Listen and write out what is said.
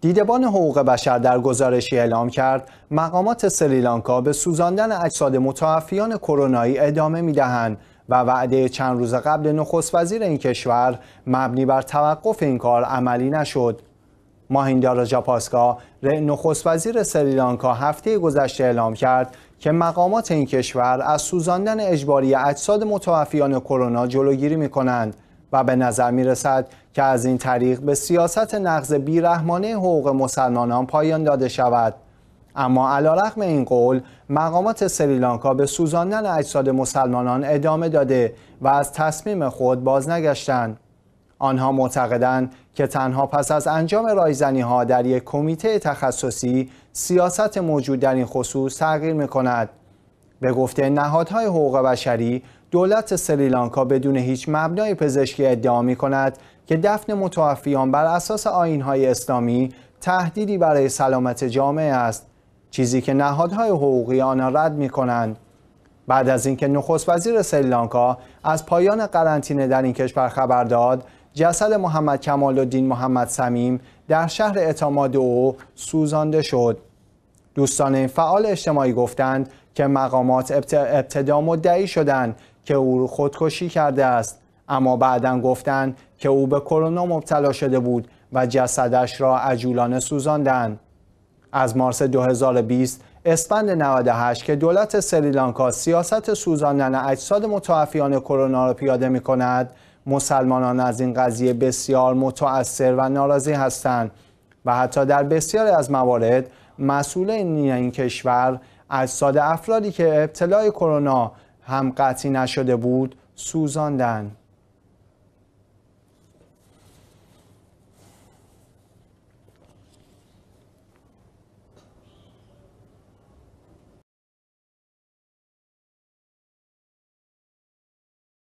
دیدبان حقوق بشر در گزارشی اعلام کرد مقامات سریلانکا به سوزاندن اجساد متوفیان کرونایی ادامه دهند و وعده چند روز قبل نخست وزیر این کشور مبنی بر توقف این کار عملی نشد. ماهیندارا جاپاسکا نخست وزیر سریلانکا هفته گذشته اعلام کرد که مقامات این کشور از سوزاندن اجباری اجساد متوفیان کرونا جلوگیری می کنند. و به نظر می رسد که از این طریق به سیاست نقض بیرحمانه حقوق مسلمانان پایان داده شود اما علیرغم این قول مقامات سریلانکا به سوزاندن اجساد مسلمانان ادامه داده و از تصمیم خود باز نگشتن. آنها معتقدند که تنها پس از انجام رایزنی ها در یک کمیته تخصصی سیاست موجود در این خصوص تغییر می کند به گفته نهادهای حقوق بشری دولت سریلانکا بدون هیچ مبنای پزشکی ادعا می کند که دفن متوفیان بر اساس آینهای اسلامی تهدیدی برای سلامت جامعه است چیزی که نهادهای حقوقی آن رد می کنند بعد از اینکه نخست وزیر سریلانکا از پایان قرنطینه در این کشور خبر داد جسد محمد کمال محمد سمیم در شهر اتامادو سوزانده شد دوستان این فعال اجتماعی گفتند که مقامات ابتدا مدعی شدند که او خودکشی کرده است اما بعدا گفتند که او به کرونا مبتلا شده بود و جسدش را عجولانه سوزاندند از مارس 2020 اسفند 98 که دولت سریلانکا سیاست سوزاندن اجساد متوفیان کرونا را پیاده می کند مسلمانان از این قضیه بسیار متأثر و ناراضی هستند و حتی در بسیاری از موارد مسئول این کشور از ساده افرادی که ابتلای کرونا هم قطعی نشده بود سوزاندن